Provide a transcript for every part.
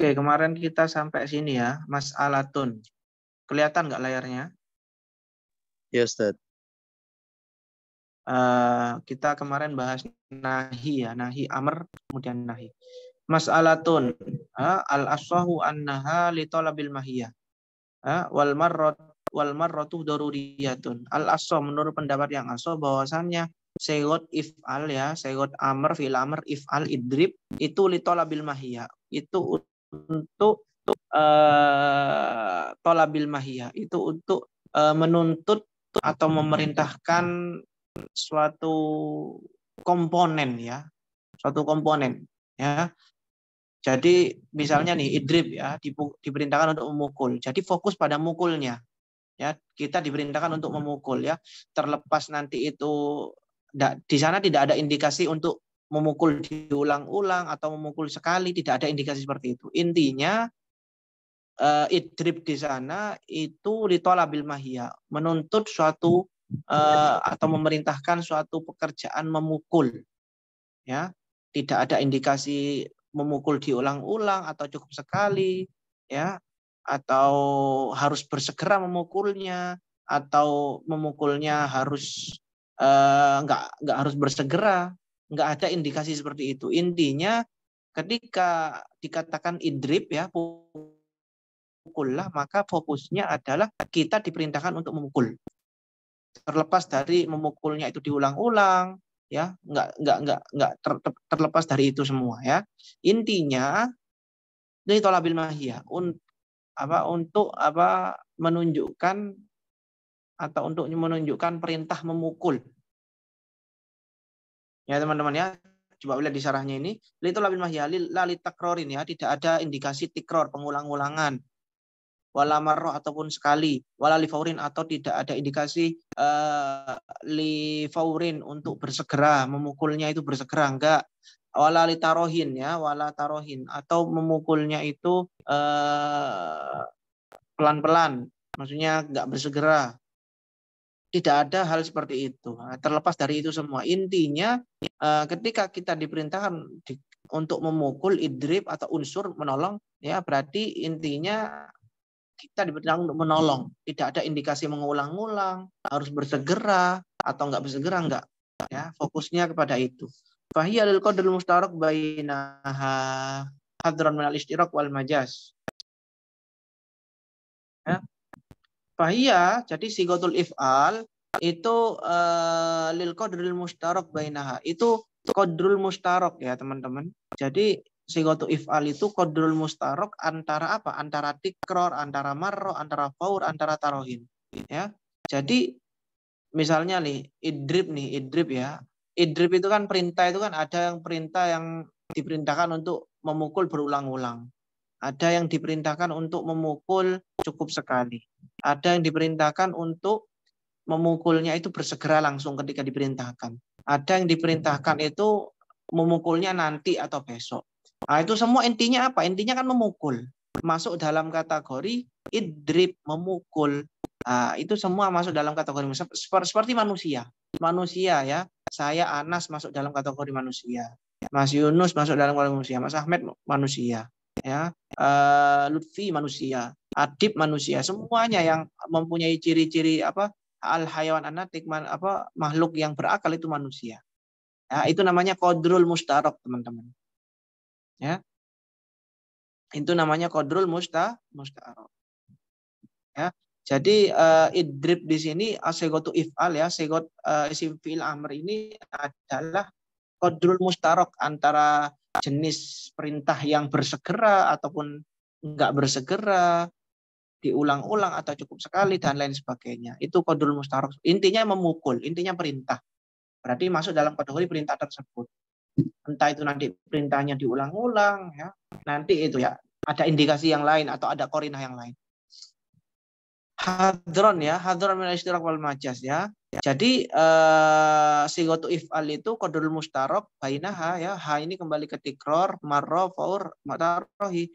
Oke, kemarin kita sampai sini ya, Mas Alatun. Kelihatan nggak layarnya? Ya, yes, Ustaz. Uh, kita kemarin bahas nahi ya, nahi amr, kemudian nahi. Mas Alatun, uh, al-aswahu An li litolabil mahiyah. Uh, wal marrot wal marrotu daruriyatun. Al-aswah menurut pendapat yang aswah bahwasannya Segot Al ya, segot amr fil amr Al idrib itu litolabil mahiyah. Itu untuk uh, eh, tolabil mahiyah itu untuk uh, menuntut atau memerintahkan suatu komponen ya suatu komponen ya jadi misalnya nih idrib ya diperintahkan untuk memukul jadi fokus pada mukulnya ya kita diperintahkan untuk memukul ya terlepas nanti itu di sana tidak ada indikasi untuk memukul diulang-ulang atau memukul sekali tidak ada indikasi seperti itu. Intinya uh, idrib di sana itu litolabil mahia menuntut suatu uh, atau memerintahkan suatu pekerjaan memukul. Ya, tidak ada indikasi memukul diulang-ulang atau cukup sekali, ya, atau harus bersegera memukulnya atau memukulnya harus eh, nggak nggak harus bersegera nggak ada indikasi seperti itu. Intinya ketika dikatakan idrip ya pukullah maka fokusnya adalah kita diperintahkan untuk memukul. Terlepas dari memukulnya itu diulang-ulang ya nggak nggak nggak nggak ter, ter, terlepas dari itu semua ya intinya dari tolabil mahia un, apa untuk apa menunjukkan atau untuk menunjukkan perintah memukul Ya teman-teman ya, coba lihat di sarahnya ini. Litolabin mahyalil lali takrorin ya, tidak ada indikasi tikror, pengulang-ulangan. Walamarroh ataupun sekali, wala lifaurin atau tidak ada indikasi uh, lifaurin untuk bersegera, memukulnya itu bersegera, enggak. Wala litarohin ya, walatarohin atau memukulnya itu eh, pelan-pelan, uh, pelan -pelan. maksudnya enggak bersegera, tidak ada hal seperti itu. Nah, terlepas dari itu semua, intinya eh, ketika kita diperintahkan untuk memukul idrib atau unsur menolong, ya berarti intinya kita diperintahkan untuk menolong. Tidak ada indikasi mengulang-ulang, harus bersegera atau nggak bersegera nggak. Ya, fokusnya kepada itu. Fahiyalil qadrul mustarak bainaha hadron minal wal majas. Bahaya, jadi sigotul if'al itu uh, lil qadrul mustarok bainaha. Itu kodrul mustarok ya teman-teman. Jadi sigotu if'al itu kodrul mustarok antara apa? Antara tikror, antara marro, antara faur, antara tarohin. Ya. Jadi misalnya nih idrib nih idrib ya. Idrib itu kan perintah itu kan ada yang perintah yang diperintahkan untuk memukul berulang-ulang. Ada yang diperintahkan untuk memukul cukup sekali. Ada yang diperintahkan untuk memukulnya itu bersegera langsung ketika diperintahkan. Ada yang diperintahkan itu memukulnya nanti atau besok. Nah, itu semua intinya apa? Intinya kan memukul. Masuk dalam kategori idrib, memukul. Nah, itu semua masuk dalam kategori seperti manusia. Manusia ya. Saya Anas masuk dalam kategori manusia. Mas Yunus masuk dalam kategori manusia. Mas Ahmed manusia ya uh, lutfi manusia adib manusia semuanya yang mempunyai ciri-ciri apa al hayawan anatik man, apa makhluk yang berakal itu manusia ya, itu namanya kodrul mustarok teman-teman ya itu namanya kodrul musta mustarok ya jadi uh, idrib di sini asegotu ifal ya segot uh, eh, isim fil amr ini adalah kodrul mustarok antara jenis perintah yang bersegera ataupun enggak bersegera, diulang-ulang atau cukup sekali dan lain sebagainya. Itu kodul mustarok. Intinya memukul, intinya perintah. Berarti masuk dalam kategori perintah tersebut. Entah itu nanti perintahnya diulang-ulang ya. Nanti itu ya ada indikasi yang lain atau ada korina yang lain hadron ya, hadron min istirak wal majas ya. Jadi eh sigotu if'al itu kodul mustarok bainaha ya. Ha ini kembali ke tikror, marro, faur, matarohi.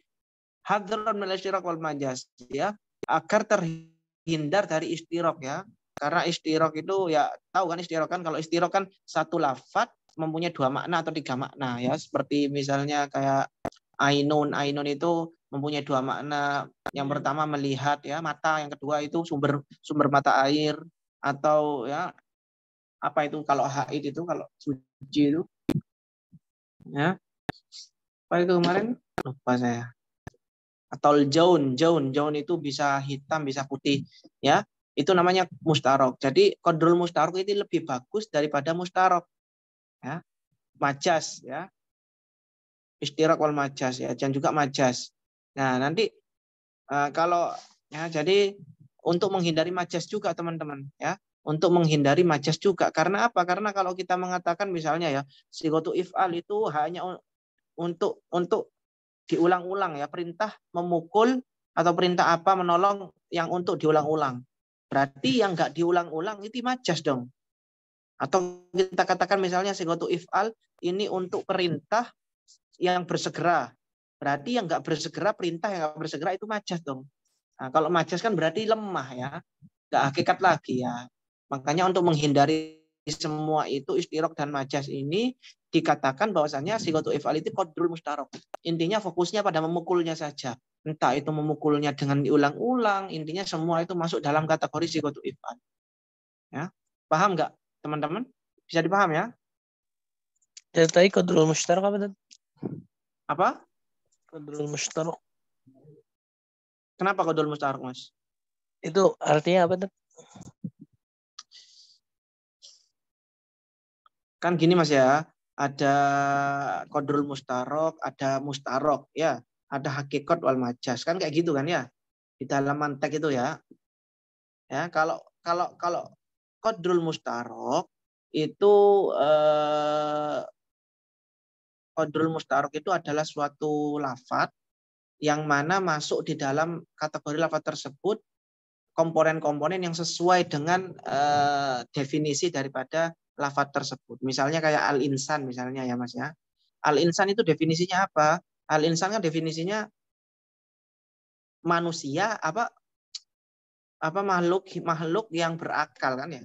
Hadron min istirak wal majas ya. Agar terhindar dari istirok ya. Karena istirok itu ya tahu kan istirok kan kalau istirok kan satu lafat mempunyai dua makna atau tiga makna ya. Seperti misalnya kayak ainun, ainun itu mempunyai dua makna. Yang iya. pertama melihat ya mata, yang kedua itu sumber sumber mata air atau ya apa itu kalau haid itu kalau suci itu ya apa itu kemarin lupa saya atau jaun jaun jaun itu bisa hitam bisa putih ya itu namanya mustarok jadi kodrul mustarok itu lebih bagus daripada mustarok ya majas ya istirahat wal majas ya dan juga majas Nah, nanti uh, kalau ya jadi untuk menghindari majas juga teman-teman ya untuk menghindari majas juga karena apa karena kalau kita mengatakan misalnya ya sigotu ifal itu hanya untuk untuk diulang-ulang ya perintah memukul atau perintah apa menolong yang untuk diulang-ulang berarti yang nggak diulang-ulang itu majas dong atau kita katakan misalnya sigotu ifal ini untuk perintah yang bersegera Berarti yang nggak bersegera perintah yang nggak bersegera itu majas dong. Nah, kalau majas kan berarti lemah ya, nggak hakikat lagi ya. Makanya untuk menghindari semua itu istirok dan majas ini dikatakan bahwasanya sigotu ifal itu kodrul mustarok. Intinya fokusnya pada memukulnya saja. Entah itu memukulnya dengan diulang-ulang, intinya semua itu masuk dalam kategori sigotu ifal. Ya, paham nggak teman-teman? Bisa dipaham ya? Dari tadi kodrul mustarok apa? Apa? Kodul Mustarok. Kenapa kodul Mustarok, Mas? Itu artinya apa tuh? Kan gini Mas ya, ada kodul Mustarok, ada Mustarok ya, ada hakikat wal majas kan kayak gitu kan ya di dalam mantek itu ya. Ya, kalau kalau kalau Kodrul Mustarok itu eh, kodrul mustarok itu adalah suatu lafat yang mana masuk di dalam kategori lafat tersebut komponen-komponen yang sesuai dengan eh, definisi daripada lafat tersebut. Misalnya kayak al-insan misalnya ya Mas ya. Al-insan itu definisinya apa? Al-insan kan definisinya manusia apa apa makhluk makhluk yang berakal kan ya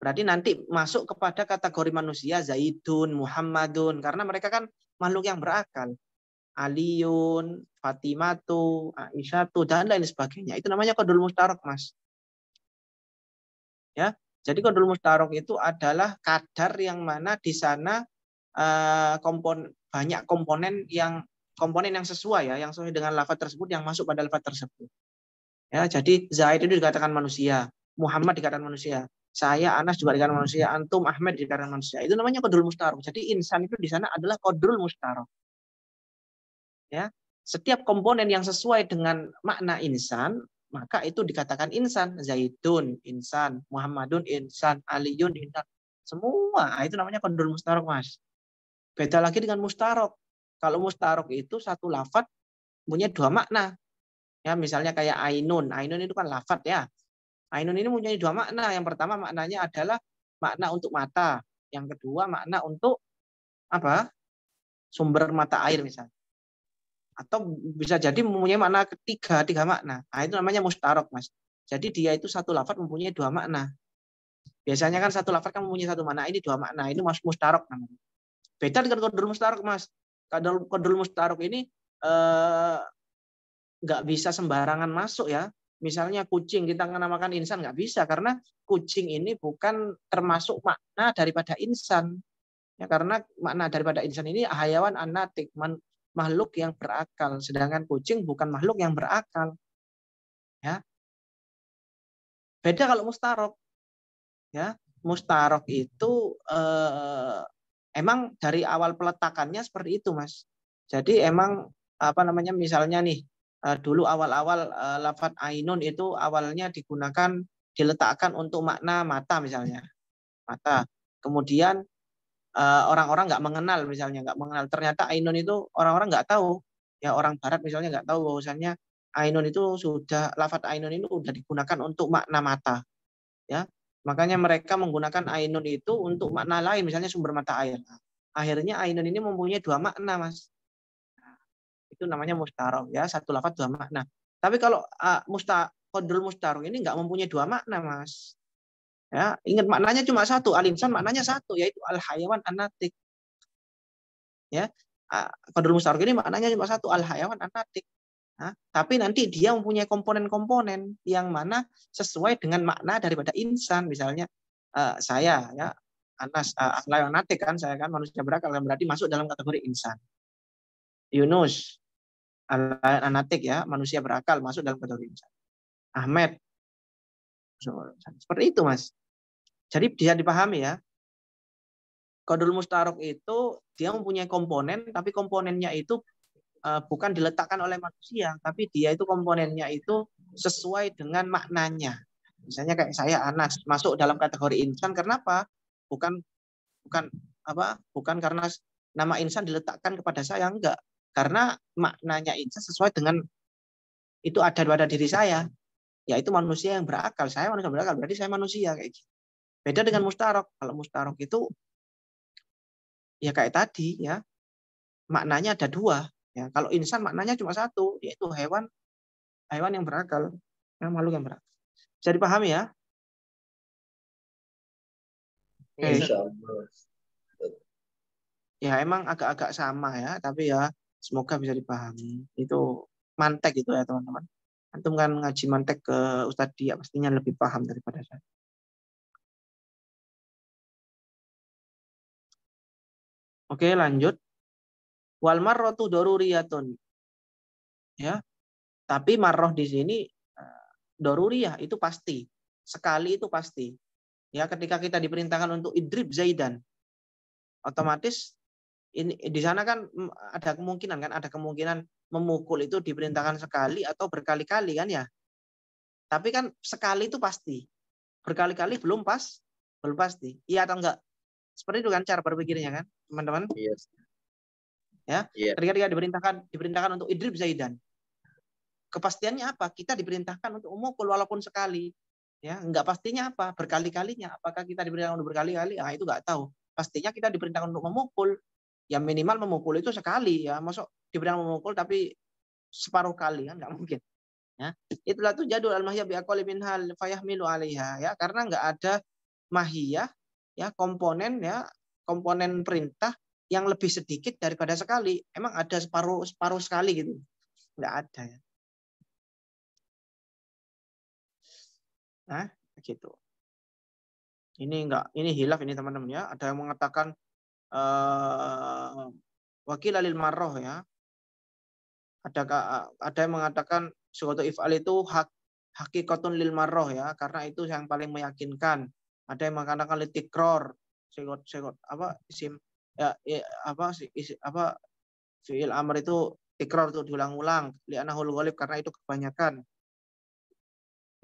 Berarti nanti masuk kepada kategori manusia Zaidun, Muhammadun karena mereka kan makhluk yang berakal. Aliun, Fatimatu, Aisyatu dan lain sebagainya. Itu namanya kodul mustarok, Mas. Ya. Jadi kodul mustarok itu adalah kadar yang mana di sana eh, kompon banyak komponen yang komponen yang sesuai ya, yang sesuai dengan lafaz tersebut yang masuk pada lafaz tersebut. Ya, jadi Zaid itu dikatakan manusia, Muhammad dikatakan manusia, saya Anas juga dikarenakan manusia, antum Ahmad Ahmed dikarenakan manusia. Itu namanya kodrul mustaroh. Jadi insan itu di sana adalah kodrul mustaroh. Ya, setiap komponen yang sesuai dengan makna insan, maka itu dikatakan insan. Zaidun insan, Muhammadun insan, Aliun insan. Semua ah, itu namanya kodrul mustaroh, Mas. Beda lagi dengan mustarok. Kalau mustarok itu satu lafat punya dua makna. Ya, misalnya kayak ainun. Ainun itu kan lafat ya Ainun ini mempunyai dua makna. Yang pertama maknanya adalah makna untuk mata. Yang kedua makna untuk apa? Sumber mata air misalnya. Atau bisa jadi mempunyai makna ketiga, tiga makna. Nah, itu namanya mustarok, Mas. Jadi dia itu satu lafat mempunyai dua makna. Biasanya kan satu lafat kan mempunyai satu makna, ini dua makna. Ini mas mustarok namanya. Beda dengan kodul mustarok, Mas. Kodul, kodul mustarok ini eh, nggak bisa sembarangan masuk ya misalnya kucing kita namakan insan nggak bisa karena kucing ini bukan termasuk makna daripada insan ya karena makna daripada insan ini hayawan anatik makhluk yang berakal sedangkan kucing bukan makhluk yang berakal ya beda kalau mustarok ya mustarok itu eh, emang dari awal peletakannya seperti itu mas jadi emang apa namanya misalnya nih Eh, dulu awal-awal eh, lafat ainun itu awalnya digunakan diletakkan untuk makna mata misalnya mata kemudian eh, orang-orang nggak mengenal misalnya nggak mengenal ternyata ainun itu orang-orang nggak tahu ya orang barat misalnya nggak tahu bahwasanya ainun itu sudah lafat ainun itu sudah digunakan untuk makna mata ya makanya mereka menggunakan ainun itu untuk makna lain misalnya sumber mata air nah, akhirnya ainun ini mempunyai dua makna mas itu namanya mustaroh ya satu lafaz dua makna. Tapi kalau uh, musta kodul mustaroh ini nggak mempunyai dua makna mas. Ya ingat maknanya cuma satu alinsan maknanya satu yaitu al hayawan anatik. Ya uh, kodul mustaroh ini maknanya cuma satu al hayawan anatik. Nah, tapi nanti dia mempunyai komponen-komponen yang mana sesuai dengan makna daripada insan misalnya uh, saya ya anas uh, kan saya kan manusia berakal kan berarti masuk dalam kategori insan Yunus anatik ya, manusia berakal masuk dalam kategori insan. Ahmed. Seperti itu, Mas. Jadi bisa dipahami ya. Kodul mustarok itu dia mempunyai komponen, tapi komponennya itu eh, bukan diletakkan oleh manusia, tapi dia itu komponennya itu sesuai dengan maknanya. Misalnya kayak saya Anas masuk dalam kategori insan, kenapa? Bukan bukan apa? Bukan karena nama insan diletakkan kepada saya enggak, karena maknanya itu sesuai dengan itu ada pada diri saya. Yaitu manusia yang berakal. Saya manusia berakal, berarti saya manusia kayak gitu. Beda dengan mustarok. Kalau mustarok itu ya kayak tadi ya maknanya ada dua. Ya, kalau insan maknanya cuma satu, yaitu hewan hewan yang berakal, ya, makhluk yang berakal. jadi paham ya? Iya, okay. Ya emang agak-agak sama ya, tapi ya Semoga bisa dipahami. Itu mantek gitu ya teman-teman. Antum kan ngaji mantek ke Ustadz dia pastinya lebih paham daripada saya. Oke, lanjut. Wal marratu doruriyatun. Ya. Tapi marroh di sini eh, doruriyah itu pasti. Sekali itu pasti. Ya, ketika kita diperintahkan untuk idrib Zaidan, otomatis ini di sana kan mm, ada kemungkinan kan ada kemungkinan memukul itu diperintahkan sekali atau berkali-kali kan ya. Tapi kan sekali itu pasti. Berkali-kali belum pas, belum pasti. Iya atau enggak? Seperti itu kan cara berpikirnya kan, teman-teman? Yes. Iya ya. yes. Iya. Ketika dia diperintahkan diperintahkan untuk Idrib Zaidan. Kepastiannya apa? Kita diperintahkan untuk memukul walaupun sekali. Ya, enggak pastinya apa? Berkali-kalinya. Apakah kita diperintahkan untuk berkali-kali? Ah, itu enggak tahu. Pastinya kita diperintahkan untuk memukul ya minimal memukul itu sekali ya masuk diberang memukul tapi separuh kali kan nggak mungkin ya itulah tuh jadul al mahiyah bi min hal milu alaiha ya karena nggak ada mahiyah ya komponen ya komponen perintah yang lebih sedikit daripada sekali emang ada separuh separuh sekali gitu nggak ada ya nah gitu ini enggak ini hilaf ini teman-teman ya ada yang mengatakan uh, wakil alil marroh ya. Ada ada yang mengatakan suatu if'al itu hak hakikatun lil marroh ya karena itu yang paling meyakinkan. Ada yang mengatakan litikror segot segot apa isim ya, ya apa isi, apa fiil amr itu tikror itu diulang-ulang anahul ghalib karena itu kebanyakan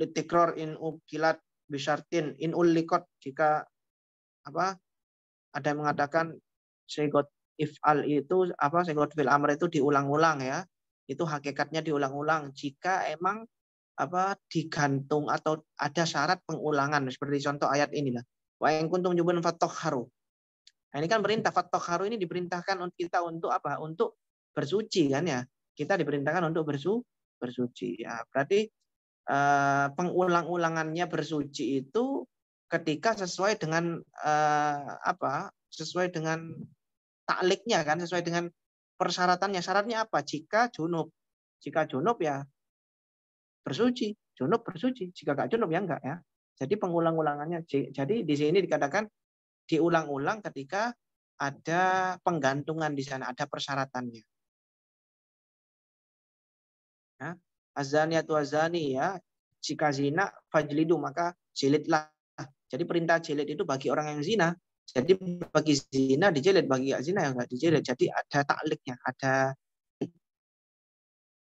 litikror in ukilat bisartin in ulikot jika apa ada yang mengatakan segot if al itu apa segot fil amr itu diulang-ulang ya. Itu hakikatnya diulang-ulang jika emang apa digantung atau ada syarat pengulangan seperti contoh ayat inilah. Wa yang kuntum jubun fattahharu. Nah, ini kan perintah haru ini diperintahkan untuk kita untuk apa? Untuk bersuci kan ya. Kita diperintahkan untuk bersu bersuci. Ya, berarti eh, pengulang-ulangannya bersuci itu ketika sesuai dengan eh, apa sesuai dengan takliknya kan sesuai dengan persyaratannya syaratnya apa jika junub jika junub ya bersuci junub bersuci jika gak junub ya enggak ya jadi pengulang-ulangannya jadi di sini dikatakan diulang-ulang ketika ada penggantungan di sana ada persyaratannya ya atau azani ya jika zina fajlidu maka silitlah jadi perintah jelit itu bagi orang yang zina. Jadi bagi zina dijelit, bagi nggak zina ya enggak dijelit. Jadi ada takliknya, ada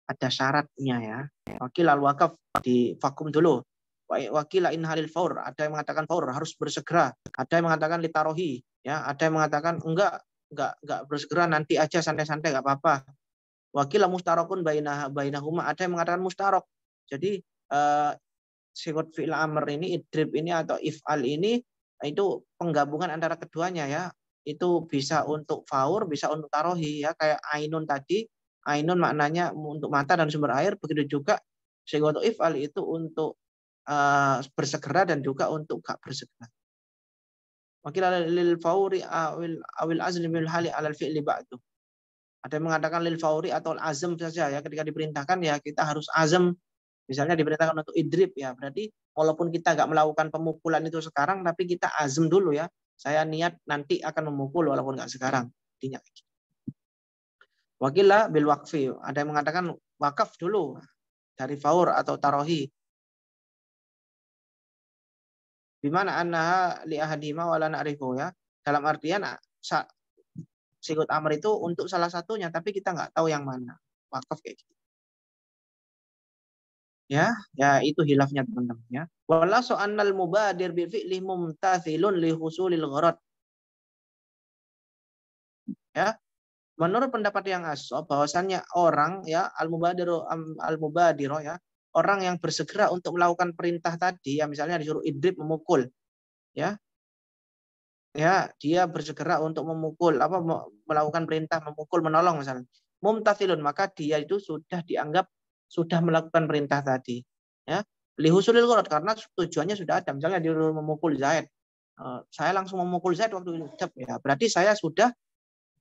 ada syaratnya ya. Wakil al wakaf di vakum dulu. Wakil in halil faur. Ada yang mengatakan faur harus bersegera. Ada yang mengatakan litarohi. Ya, ada yang mengatakan enggak enggak enggak bersegera nanti aja santai-santai enggak apa-apa. Wakil mustarokun bayna huma. Ada yang mengatakan mustarok. Jadi eh, sifat fi'il amr ini, idrib ini atau if'al ini itu penggabungan antara keduanya ya. Itu bisa untuk faur, bisa untuk tarohi ya. Kayak ainun tadi, ainun maknanya untuk mata dan sumber air. Begitu juga sifat if'al itu untuk uh, bersegera dan juga untuk gak bersegera. Makil lil fauri awil awil azli hali alal fi'li ba'du. Ada yang mengatakan lil fauri atau azam saja ya ketika diperintahkan ya kita harus azam Misalnya diperintahkan untuk idrib ya, berarti walaupun kita nggak melakukan pemukulan itu sekarang, tapi kita azm dulu ya. Saya niat nanti akan memukul walaupun nggak sekarang. Intinya gitu. Wakila bil wakfi. Ada yang mengatakan wakaf dulu dari faur atau tarohi. Bimana anna li ahadima wala na'rifu ya. Dalam artian sikut amr itu untuk salah satunya tapi kita nggak tahu yang mana. Wakaf kayak gitu ya ya itu hilafnya teman-teman ya wala annal mubadir bi fi'li mumtathilun li husulil gharad ya menurut pendapat yang aso bahwasannya orang ya al mubadiru al mubadiro ya orang yang bersegera untuk melakukan perintah tadi ya misalnya disuruh idrib memukul ya ya dia bersegera untuk memukul apa melakukan perintah memukul menolong misalnya mumtathilun maka dia itu sudah dianggap sudah melakukan perintah tadi. Ya, lihusulil qurat karena tujuannya sudah ada. Misalnya dia memukul Zaid, eh, saya langsung memukul Zaid waktu itu. Ya, berarti saya sudah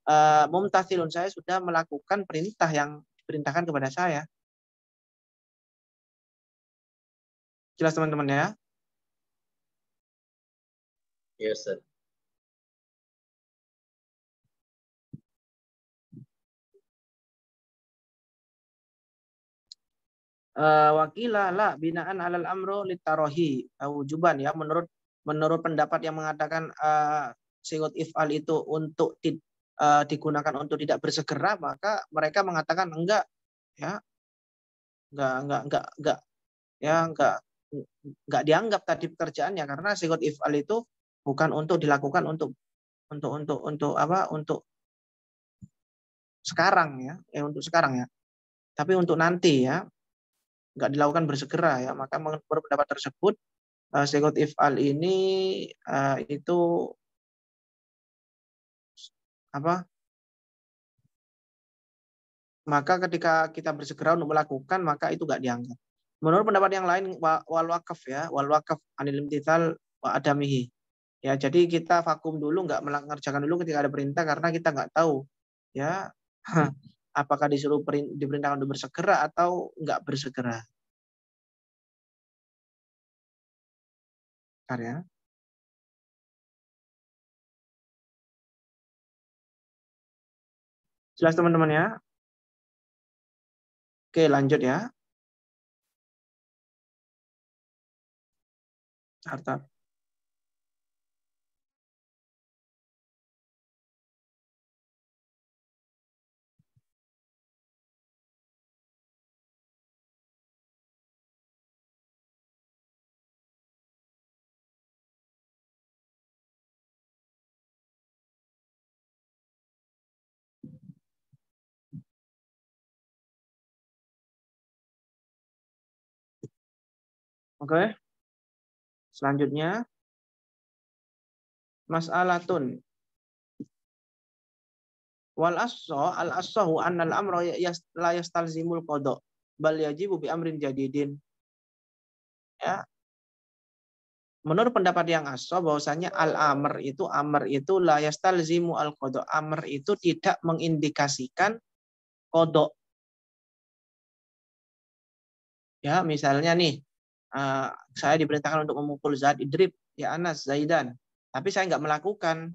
eh, mumtasilun saya sudah melakukan perintah yang diperintahkan kepada saya. Jelas teman-teman ya? Yes, iya, sir. Eh, wakila la binaan alal amro litarohi eh, wujuban ya menurut menurut pendapat yang mengatakan uh, ifal itu untuk di, uh, digunakan untuk tidak bersegera maka mereka mengatakan enggak ya enggak enggak enggak enggak ya enggak enggak dianggap tadi pekerjaannya karena sigot ifal itu bukan untuk dilakukan untuk untuk untuk untuk apa untuk sekarang ya eh untuk sekarang ya tapi untuk nanti ya nggak dilakukan bersegera ya maka menurut pendapat tersebut uh, if ifal ini uh, itu apa maka ketika kita bersegera untuk melakukan maka itu nggak dianggap menurut pendapat yang lain wal wakaf ya wal wakaf anil imtithal wa adamihi ya jadi kita vakum dulu nggak mengerjakan dulu ketika ada perintah karena kita nggak tahu ya apakah disuruh diperintahkan untuk bersegera atau nggak bersegera? Bentar ya. Jelas teman-teman ya? Oke, lanjut ya. Harta. Oke. Selanjutnya mas'alatun wal asho al ashahu al amra la yastalzimul qada bal yajibu bi amrin jadidin ya menurut pendapat yang aso bahwasanya al amr itu amr itu la yastalzimu al qada amr itu tidak mengindikasikan kodok ya misalnya nih uh, saya diperintahkan untuk memukul zat idrib ya Anas Zaidan tapi saya nggak melakukan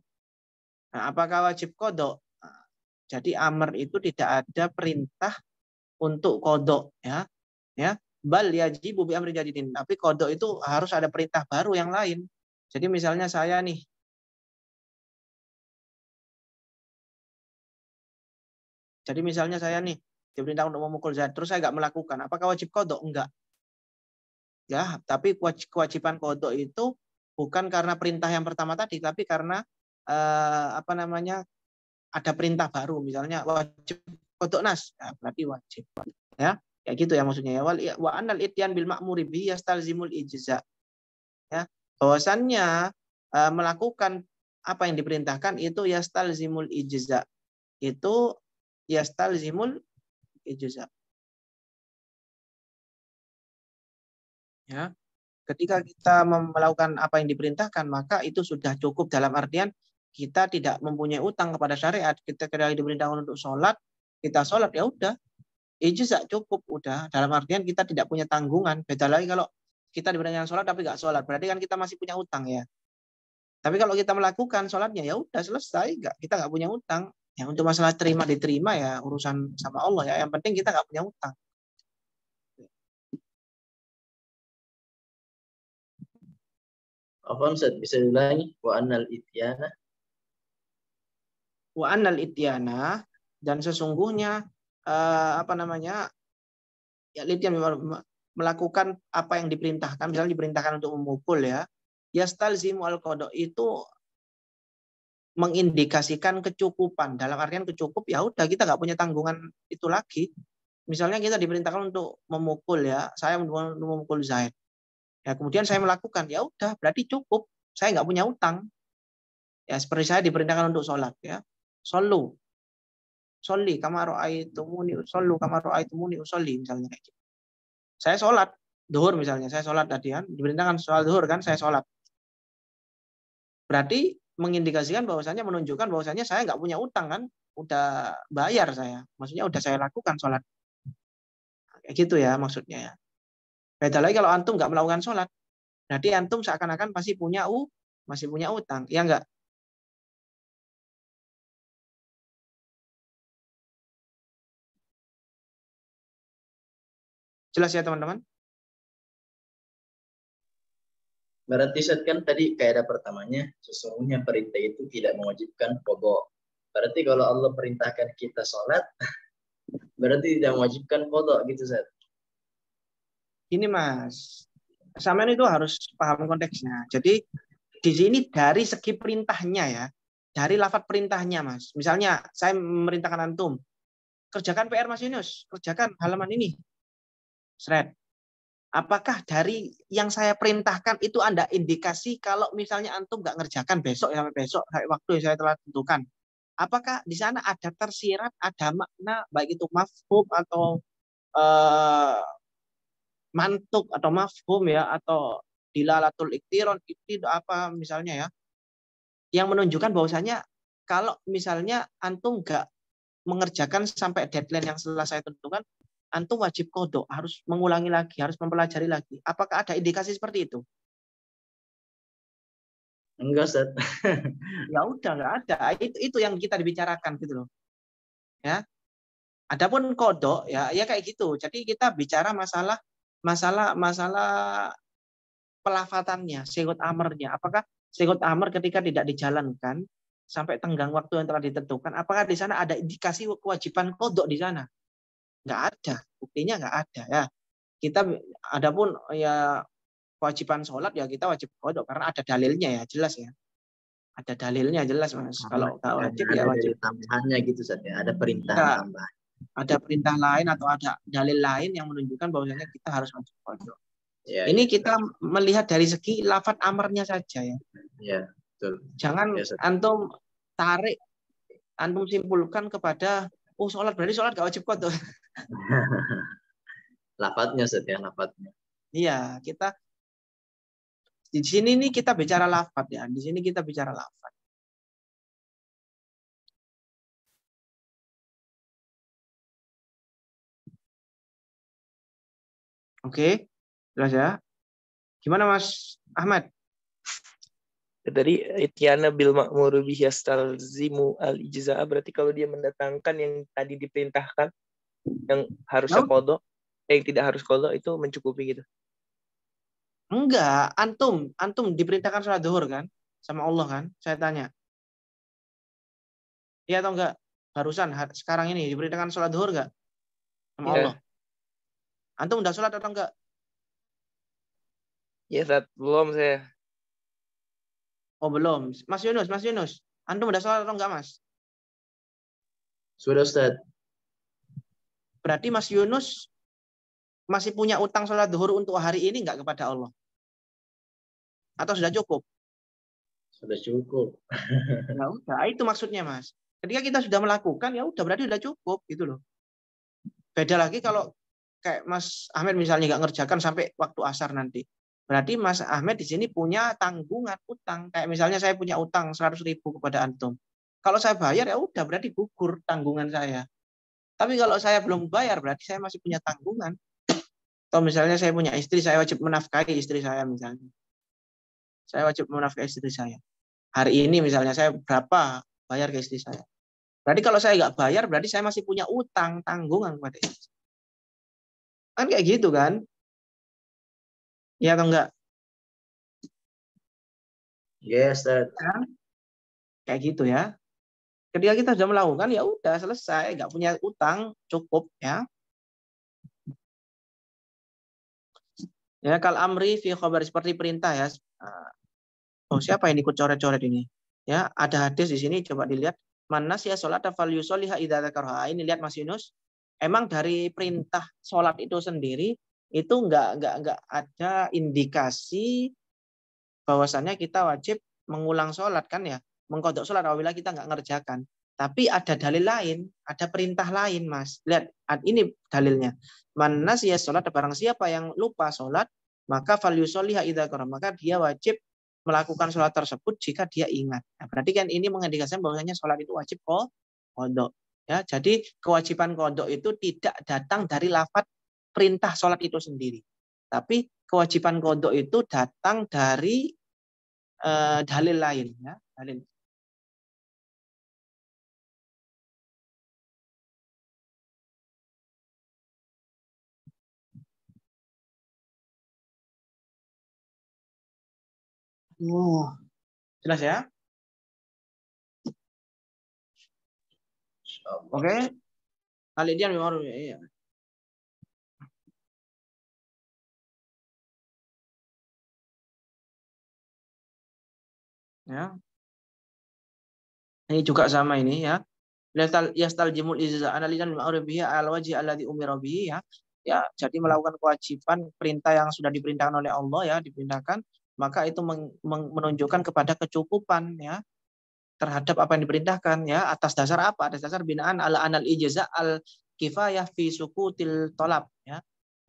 nah, apakah wajib kodok nah, jadi amr itu tidak ada perintah untuk kodok ya ya bal yajibu bi amri jadidin tapi kodok itu harus ada perintah baru yang lain jadi misalnya saya nih Jadi misalnya saya nih diperintah untuk memukul zat, terus saya nggak melakukan. Apakah wajib kodok? Enggak ya tapi kewajiban kodok itu bukan karena perintah yang pertama tadi tapi karena eh, apa namanya ada perintah baru misalnya wajib kodok nas ya, berarti wajib ya kayak gitu ya maksudnya ya wal wa anal ityan bil ma'muri bi yastalzimul ijza ya bahwasannya eh, melakukan apa yang diperintahkan itu yastalzimul ijza itu yastalzimul ijza ya ketika kita melakukan apa yang diperintahkan maka itu sudah cukup dalam artian kita tidak mempunyai utang kepada syariat kita kira diperintahkan untuk sholat kita sholat ya udah itu sudah cukup udah dalam artian kita tidak punya tanggungan beda lagi kalau kita diperintahkan sholat tapi nggak sholat berarti kan kita masih punya utang ya tapi kalau kita melakukan sholatnya ya udah selesai nggak kita nggak punya utang ya untuk masalah terima diterima ya urusan sama Allah ya yang penting kita nggak punya utang Konsep Ustaz? Bisa diulangi? Wa annal ityana. Wa annal ityana. Dan sesungguhnya, uh, apa namanya, ya, yang melakukan apa yang diperintahkan. Misalnya diperintahkan untuk memukul ya. Yastalzimu al kodok itu mengindikasikan kecukupan. Dalam artian kecukup, ya udah kita nggak punya tanggungan itu lagi. Misalnya kita diperintahkan untuk memukul ya, saya memukul Zaid. Ya, kemudian saya melakukan, ya udah, berarti cukup. Saya nggak punya utang. Ya, seperti saya diperintahkan untuk sholat. Ya. Solu. Soli, kamaru aitumuni usolu, kamaru aitumuni usoli, misalnya kayak gitu. Saya sholat, duhur misalnya, saya sholat tadi kan, diperintahkan sholat duhur kan, saya sholat. Berarti mengindikasikan bahwasanya menunjukkan bahwasanya saya nggak punya utang kan, udah bayar saya, maksudnya udah saya lakukan sholat. Kayak gitu ya maksudnya ya. Beda lagi kalau antum nggak melakukan sholat, berarti antum seakan-akan pasti punya u, masih punya utang, ya enggak? Jelas ya teman-teman? Berarti set kan tadi kaidah pertamanya sesungguhnya perintah itu tidak mewajibkan kodok. Berarti kalau Allah perintahkan kita sholat, berarti tidak mewajibkan kodok gitu set. Gini Mas, sampean itu harus paham konteksnya. Jadi di sini dari segi perintahnya ya, dari lafat perintahnya Mas. Misalnya saya memerintahkan antum, kerjakan PR Mas Yunus, kerjakan halaman ini. Seret. Apakah dari yang saya perintahkan itu Anda indikasi kalau misalnya antum nggak ngerjakan besok ya besok waktu yang saya telah tentukan? Apakah di sana ada tersirat, ada makna baik itu mafhum atau eh, mantuk atau mafhum ya atau dilalatul iktiron itu apa misalnya ya yang menunjukkan bahwasanya kalau misalnya antum gak mengerjakan sampai deadline yang selesai tentukan antum wajib kodok harus mengulangi lagi harus mempelajari lagi apakah ada indikasi seperti itu enggak set ya udah nggak ada itu itu yang kita dibicarakan gitu loh ya adapun kodok ya ya kayak gitu jadi kita bicara masalah masalah masalah pelafatannya, sekut amernya. Apakah sekut amer ketika tidak dijalankan sampai tenggang waktu yang telah ditentukan, apakah di sana ada indikasi kewajiban kodok di sana? Nggak ada, buktinya nggak ada ya. Kita adapun ya kewajiban sholat ya kita wajib kodok karena ada dalilnya ya jelas ya. Ada dalilnya jelas mas. Kalau nggak wajib ada ya wajib. Tambahannya gitu saja, ya. ada perintah nah, tambahan ada perintah lain atau ada dalil lain yang menunjukkan bahwasanya kita harus masuk kodok. Ya, ya, ini ya. kita melihat dari segi lafat amarnya saja ya. Ya, betul. Jangan ya, antum tarik, antum simpulkan kepada oh sholat berarti sholat gak wajib kodok. lafatnya setiap lafatnya. Iya, kita di sini ini kita bicara lafat ya. Di sini kita bicara lafat. Oke, jelas ya. Gimana Mas Ahmad? Tadi Itiana bil makmur bihi yastalzimu al ijza'a berarti kalau dia mendatangkan yang tadi diperintahkan yang harusnya no? kodok, eh, yang tidak harus kodok itu mencukupi gitu. Enggak, antum, antum diperintahkan sholat duhur kan sama Allah kan? Saya tanya. Iya atau enggak? Barusan sekarang ini diperintahkan sholat duhur enggak? Sama ya. Allah. Antum udah sholat atau enggak? Ya, Ustaz. Belum saya. Oh, belum. Mas Yunus, Mas Yunus. Antum udah sholat atau enggak, Mas? Sudah, Ustaz. Berarti Mas Yunus masih punya utang sholat duhur untuk hari ini enggak kepada Allah? Atau sudah cukup? Sudah cukup. Nah, udah. Itu maksudnya, Mas. Ketika kita sudah melakukan, ya udah berarti sudah cukup. gitu loh. Beda lagi kalau kayak Mas Ahmed misalnya nggak ngerjakan sampai waktu asar nanti. Berarti Mas Ahmed di sini punya tanggungan utang. Kayak misalnya saya punya utang 100 ribu kepada Antum. Kalau saya bayar ya udah berarti gugur tanggungan saya. Tapi kalau saya belum bayar berarti saya masih punya tanggungan. Atau misalnya saya punya istri, saya wajib menafkahi istri saya misalnya. Saya wajib menafkahi istri saya. Hari ini misalnya saya berapa bayar ke istri saya. Berarti kalau saya nggak bayar berarti saya masih punya utang tanggungan kepada istri. Kan kayak gitu kan? Ya atau enggak? Yes, that. Kan? Ya. Kayak gitu ya. Ketika kita sudah melakukan ya udah selesai, nggak punya utang, cukup ya. Ya kal amri fi khabar seperti perintah ya. Ah. Oh, siapa yang ikut coret-coret ini? Ya, ada hadis di sini coba dilihat. Manas ya salat fal yusolliha idza Ini lihat Mas Yunus. Emang dari perintah sholat itu sendiri itu nggak nggak nggak ada indikasi bahwasannya kita wajib mengulang sholat kan ya mengkodok sholat apabila kita nggak ngerjakan tapi ada dalil lain ada perintah lain mas lihat ini dalilnya mana sih sholat barang siapa yang lupa sholat maka value sholihah itu idza maka dia wajib melakukan sholat tersebut jika dia ingat. Nah, berarti kan ini mengindikasikan bahwasanya sholat itu wajib kok kodok. Ya, jadi kewajiban kodok itu tidak datang dari lafat perintah sholat itu sendiri. Tapi kewajiban kodok itu datang dari e, dalil lain. Ya, dalil. Oh, jelas ya? Oke, alidian di memang iya. Ya. Ini juga sama ini ya. jimul izza analidan ma'rubihi al wajhi alladhi umira bihi ya. Ya, jadi melakukan kewajiban perintah yang sudah diperintahkan oleh Allah ya, diperintahkan maka itu menunjukkan kepada kecukupan ya terhadap apa yang diperintahkan ya atas dasar apa atas dasar binaan ala anal ijaza al kifayah fi sukutil tolab ya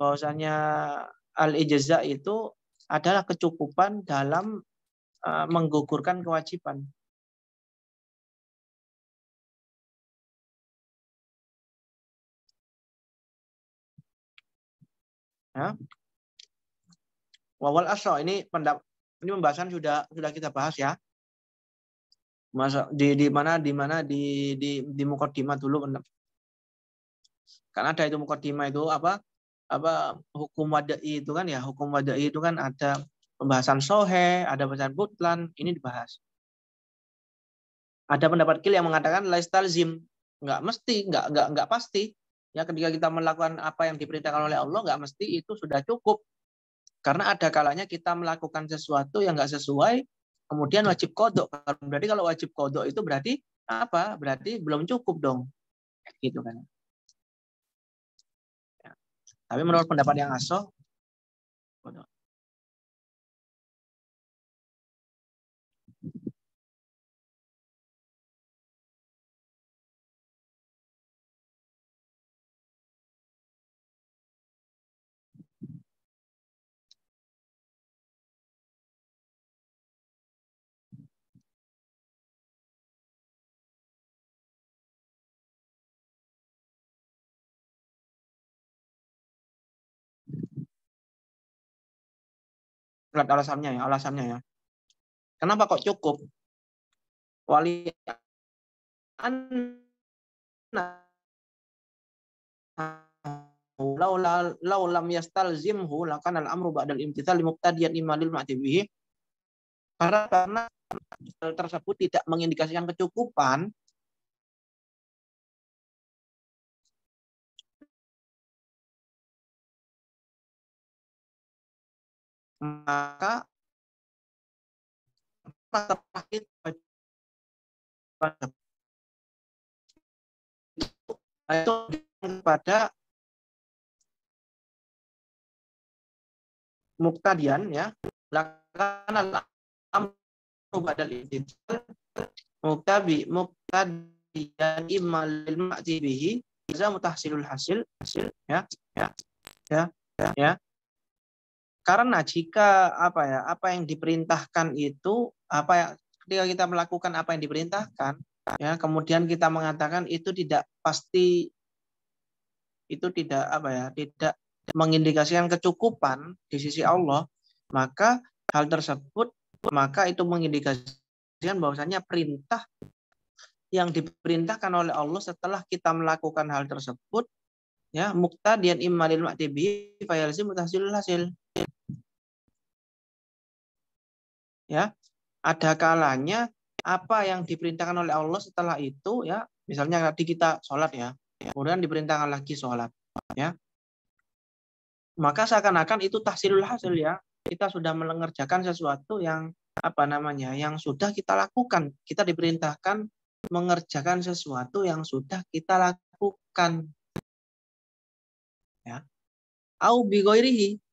bahwasanya al ijaza itu adalah kecukupan dalam uh, menggugurkan kewajiban ya wawal asro ini pendap ini pembahasan sudah sudah kita bahas ya masa di di mana di mana di di di mukadimah dulu karena ada itu mukadimah itu apa apa hukum wadai itu kan ya hukum wadai itu kan ada pembahasan sohe ada pembahasan butlan ini dibahas ada pendapat kil yang mengatakan lifestyle zim nggak mesti nggak nggak nggak pasti ya ketika kita melakukan apa yang diperintahkan oleh Allah nggak mesti itu sudah cukup karena ada kalanya kita melakukan sesuatu yang nggak sesuai Kemudian wajib kodok. Berarti kalau wajib kodok itu berarti apa? Berarti belum cukup dong. Gitu kan. Ya. Tapi menurut pendapat yang asoh, kodok. lihat alasannya ya, alasannya ya. Kenapa kok cukup? Wali laula laulam lam yastalzimhu lakana al-amru ba'dal imtithal limubtadiyan imma lil ma'tibihi karena karena tersebut tidak mengindikasikan kecukupan maka terakhir itu pada muktadian ya lakukan amru badal istidlal muktabi muktadian imal lil bisa mutahsilul hasil hasil ya ya ya ya karena jika apa ya, apa yang diperintahkan itu apa ya, ketika kita melakukan apa yang diperintahkan, ya kemudian kita mengatakan itu tidak pasti itu tidak apa ya, tidak mengindikasikan kecukupan di sisi Allah, maka hal tersebut maka itu mengindikasikan bahwasanya perintah yang diperintahkan oleh Allah setelah kita melakukan hal tersebut ya muktadian imalil ma'tibi fayalzim mutahasilul hasil ya ada kalanya apa yang diperintahkan oleh Allah setelah itu ya misalnya tadi kita sholat ya kemudian diperintahkan lagi sholat ya maka seakan-akan itu tahsilul hasil ya kita sudah mengerjakan sesuatu yang apa namanya yang sudah kita lakukan kita diperintahkan mengerjakan sesuatu yang sudah kita lakukan ya au bigoirihi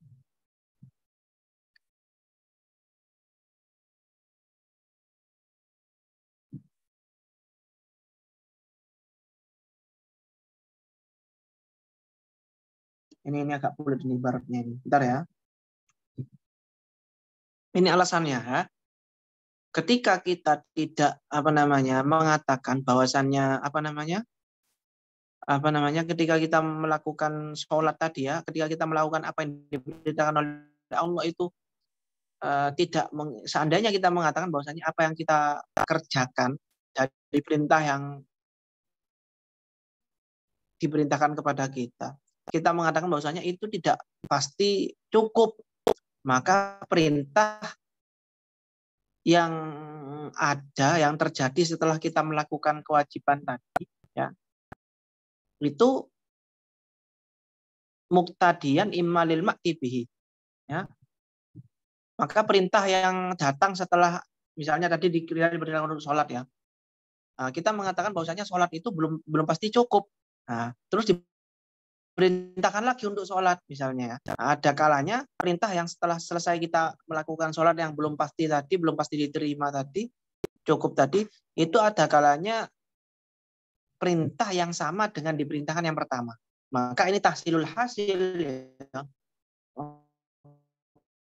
Ini ini agak pelit nih baratnya ini. Bentar ya. Ini alasannya ya. Ketika kita tidak apa namanya mengatakan bahwasannya apa namanya apa namanya ketika kita melakukan sholat tadi ya ketika kita melakukan apa yang diperintahkan oleh Allah itu uh, tidak meng, seandainya kita mengatakan bahwasanya apa yang kita kerjakan dari perintah yang diperintahkan kepada kita kita mengatakan bahwasanya itu tidak pasti cukup maka perintah yang ada yang terjadi setelah kita melakukan kewajiban tadi ya itu muktadian imalil maktibihi ya maka perintah yang datang setelah misalnya tadi dikirim berdasarkan untuk sholat ya nah, kita mengatakan bahwasanya sholat itu belum belum pasti cukup nah terus di Perintahkan lagi untuk sholat misalnya. ya. Ada kalanya perintah yang setelah selesai kita melakukan sholat yang belum pasti tadi, belum pasti diterima tadi, cukup tadi, itu ada kalanya perintah yang sama dengan diperintahkan yang pertama. Maka ini tahsilul hasil. Ya.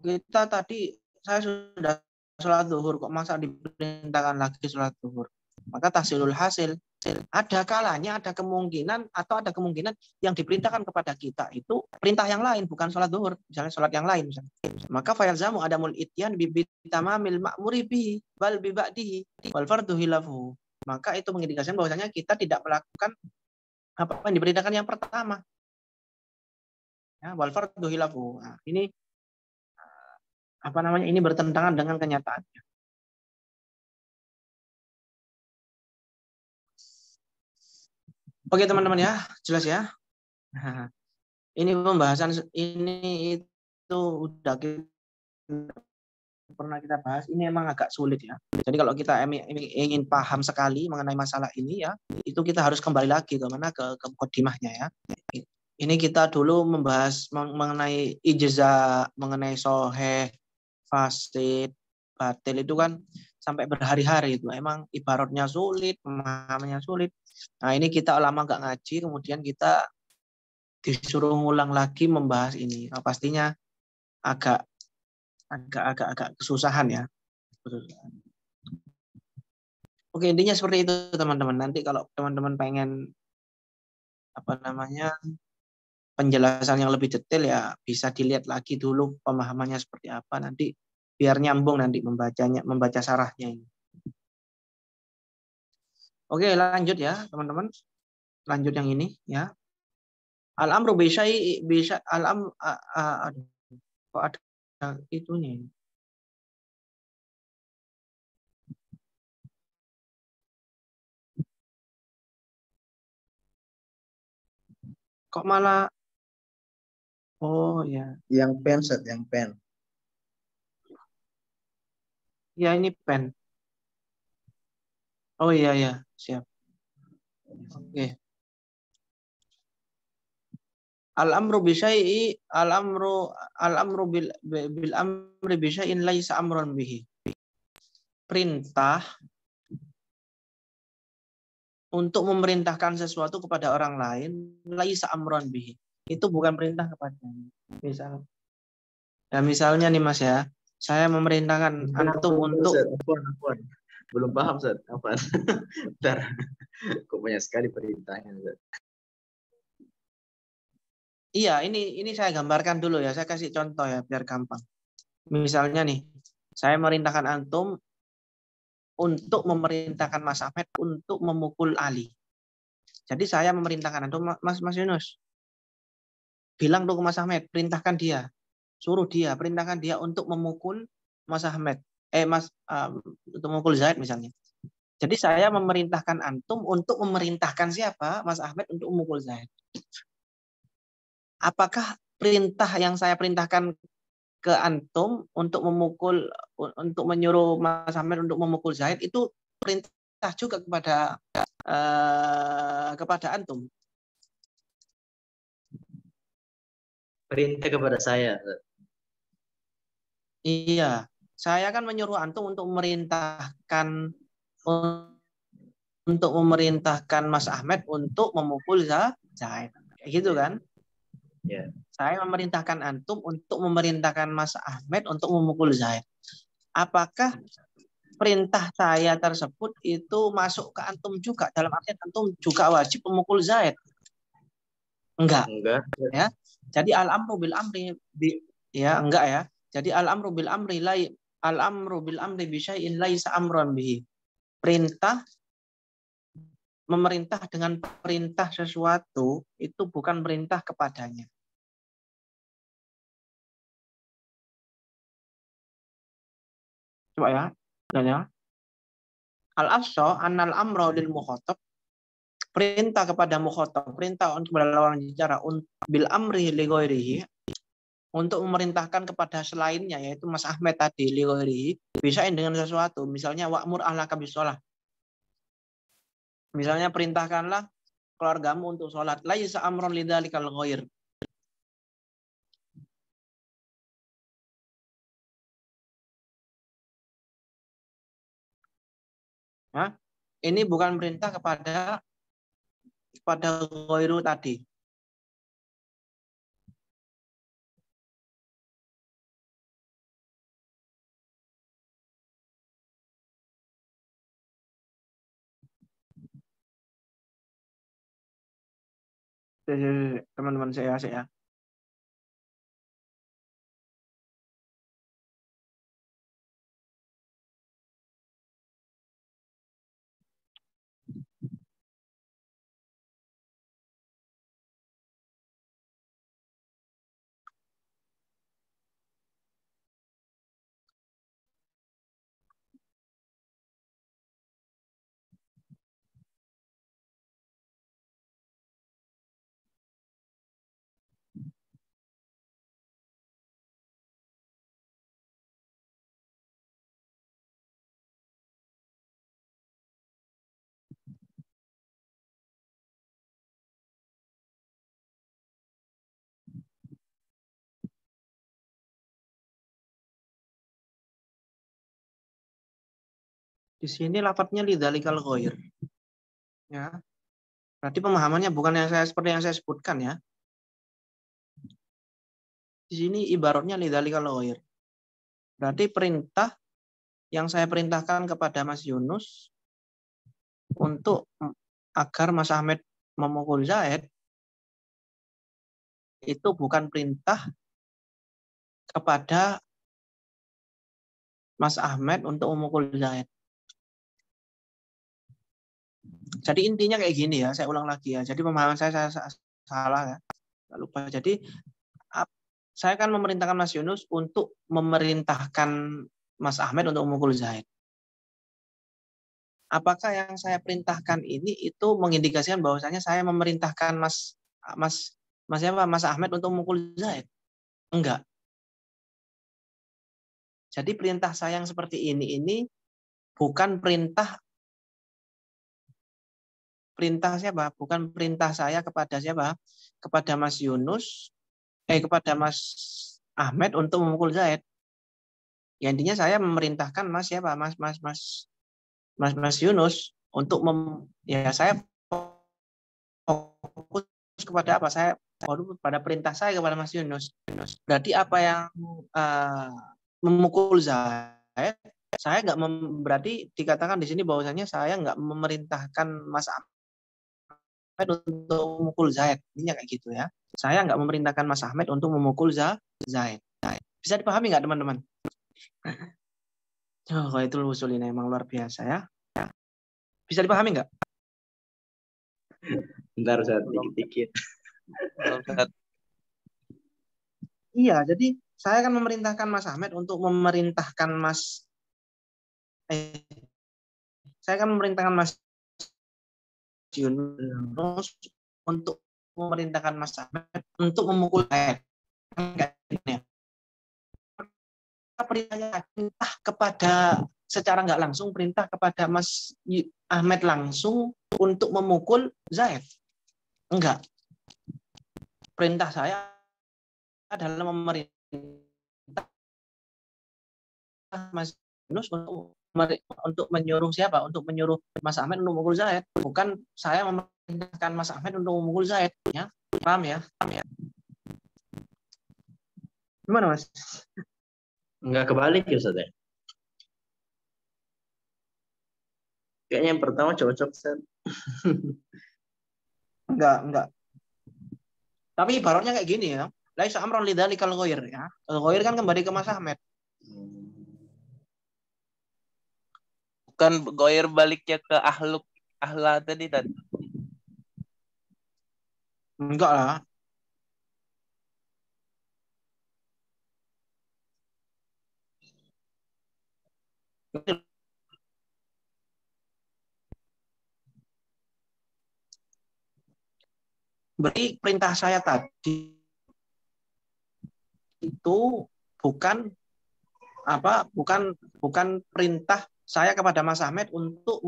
Kita tadi, saya sudah sholat zuhur, kok masa diperintahkan lagi sholat zuhur? Maka tahsilul hasil. Ada kalanya ada kemungkinan atau ada kemungkinan yang diperintahkan kepada kita itu perintah yang lain bukan sholat duhur, misalnya sholat yang lain. Misalnya. Maka ada mul ityan bibitamamil ma'muri bihi bal biba'dihi wal fardu hilafu. Maka itu mengindikasikan bahwasanya kita tidak melakukan apa yang diperintahkan yang pertama. Ya, wal nah, ini apa namanya ini bertentangan dengan kenyataannya. Oke teman-teman ya, jelas ya. Ini pembahasan ini itu udah kita pernah kita bahas. Ini emang agak sulit ya. Jadi kalau kita ingin paham sekali mengenai masalah ini ya, itu kita harus kembali lagi ke mana ke, ke kodimahnya ya. Ini kita dulu membahas mengenai ijazah, mengenai sohe, fasid, batil itu kan sampai berhari-hari itu emang ibaratnya sulit, pemahamannya sulit. Nah ini kita lama nggak ngaji, kemudian kita disuruh ulang lagi membahas ini. Nah, pastinya agak agak agak agak kesusahan ya. Oke intinya seperti itu teman-teman. Nanti kalau teman-teman pengen apa namanya penjelasan yang lebih detail ya bisa dilihat lagi dulu pemahamannya seperti apa nanti biar nyambung nanti membacanya membaca sarahnya ini. Oke, lanjut ya, teman-teman. Lanjut yang ini ya. Al-amru bi syai'i al-am Kok ada itu nih? Kok malah Oh ya. Yang pen set, yang pen. Ya ini pen. Oh iya iya, siap. Oke. Okay. Al-amru bi syai'i al-amru al-amru bil bil amri bi syai'in laisa amran bihi. Perintah untuk memerintahkan sesuatu kepada orang lain laisa amran bihi itu bukan perintah kepada. misal ya misalnya nih mas ya saya memerintahkan antum untuk belum paham Zat. apa ntar kok banyak sekali perintahnya Zat. iya ini ini saya gambarkan dulu ya saya kasih contoh ya biar gampang misalnya nih saya merintahkan antum untuk memerintahkan Mas Ahmed untuk memukul Ali jadi saya memerintahkan antum Mas Mas Yunus bilang dong Mas Ahmed perintahkan dia suruh dia perintahkan dia untuk memukul Mas Ahmed eh Mas um, Tumukul Zaid misalnya. Jadi saya memerintahkan antum untuk memerintahkan siapa? Mas Ahmed untuk memukul Zaid. Apakah perintah yang saya perintahkan ke antum untuk memukul untuk menyuruh Mas Ahmed untuk memukul Zaid itu perintah juga kepada uh, kepada antum? Perintah kepada saya. Iya, saya kan menyuruh antum untuk memerintahkan untuk memerintahkan Mas Ahmed untuk memukul Zaid. Kayak gitu kan? Yeah. Saya memerintahkan antum untuk memerintahkan Mas Ahmed untuk memukul Zaid. Apakah perintah saya tersebut itu masuk ke antum juga? Dalam artian antum juga wajib memukul Zaid? Enggak. Enggak. Ya. Jadi al-amru bil amri ya enggak ya. Jadi al-amru bil amri lain al-amru bil amri bi syai'in laisa amran bihi. Perintah memerintah dengan perintah sesuatu itu bukan perintah kepadanya. Coba ya, ya. al afso anal amro lil mukhotob perintah kepada mukhotob perintah untuk melawan bicara bil amri li untuk memerintahkan kepada selainnya yaitu Mas Ahmed tadi liori bisa dengan sesuatu misalnya wakmur ahlaka sholat. misalnya perintahkanlah keluargamu untuk sholat lagi amron lidzalikal ghair Ini bukan perintah kepada kepada ghairu tadi. teman-teman saya saya Di sini lafadznya lidalikal ghair. Ya. Berarti pemahamannya bukan yang saya seperti yang saya sebutkan ya. Di sini ibaratnya lidalikal ghair. Berarti perintah yang saya perintahkan kepada Mas Yunus untuk agar Mas Ahmed memukul Zaid itu bukan perintah kepada Mas Ahmed untuk memukul Zaid. Jadi intinya kayak gini ya, saya ulang lagi ya. Jadi pemahaman saya, saya, saya salah ya. Lupa. Jadi saya kan memerintahkan Mas Yunus untuk memerintahkan Mas Ahmed untuk memukul Zaid. Apakah yang saya perintahkan ini itu mengindikasikan bahwasanya saya memerintahkan Mas Mas Mas siapa? Mas Ahmed untuk memukul Zaid? Enggak. Jadi perintah saya yang seperti ini ini bukan perintah perintah siapa? Bukan perintah saya kepada siapa? Kepada Mas Yunus, eh kepada Mas Ahmed untuk memukul Zaid. Ya, intinya saya memerintahkan Mas siapa? Mas Mas Mas Mas Mas Yunus untuk mem, ya saya fokus kepada apa? Saya fokus pada perintah saya kepada Mas Yunus. Berarti apa yang uh, memukul Zaid saya nggak berarti dikatakan di sini bahwasanya saya nggak memerintahkan Mas Ahmed Ahmad untuk memukul Zaid. Intinya kayak gitu ya. Saya nggak memerintahkan Mas Ahmad untuk memukul Zaid. Bisa dipahami nggak teman-teman? Oh, kalau itu usul ini emang luar biasa ya. Bisa dipahami nggak? Bentar, saya dikit-dikit. Iya, jadi saya akan memerintahkan Mas Ahmed untuk memerintahkan Mas eh, saya akan memerintahkan Mas Yunus untuk memerintahkan Mas Ahmed untuk memukul Aed. Ya. Perintahnya perintah kepada secara nggak langsung perintah kepada Mas Ahmed langsung untuk memukul Zaid. Enggak. Perintah saya adalah memerintah Mas Yunus untuk untuk menyuruh siapa? Untuk menyuruh Mas Ahmed untuk memukul Zaid. Bukan saya memerintahkan Mas Ahmed untuk memukul Zaid. Ya, paham ya? Paham ya? Gimana Mas? Enggak kebalik ya Ustaz. Ya? Kayaknya yang pertama cocok Ustaz. enggak, enggak. Tapi ibaratnya kayak gini ya. Laisa amran lidzalikal kalau ghair ya. Al-ghair kan kembali ke Mas Ahmed. kan goyer baliknya ke ahluk ahla tadi tadi enggak lah Berarti perintah saya tadi itu bukan apa bukan bukan perintah saya kepada Mas Ahmed untuk